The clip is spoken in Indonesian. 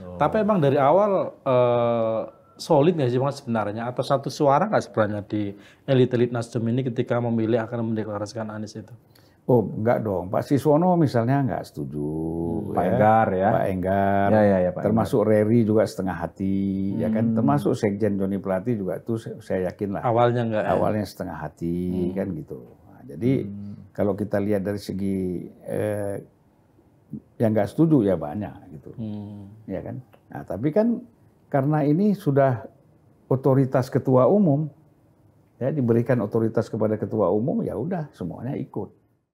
Oh. Tapi emang dari awal eh, solid nggak sih bang sebenarnya atau satu suara nggak sebenarnya di elit-elit Nasdem ini ketika memilih akan mendeklarasikan Anies itu? Oh, enggak dong. Pak Siswono misalnya enggak setuju. Hmm, Pak ya. Enggar ya. Pak Enggar. Ya, ya, ya, Pak termasuk Enggar. Reri juga setengah hati, hmm. ya kan? Hmm. Termasuk Sekjen Joni Plati juga itu saya yakin lah. Awalnya enggak. Ya? Awalnya ya. setengah hati hmm. kan gitu. Nah, jadi hmm. kalau kita lihat dari segi eh, yang nggak setuju ya banyak gitu hmm. ya kan nah tapi kan karena ini sudah otoritas ketua umum ya diberikan otoritas kepada ketua umum ya udah semuanya ikut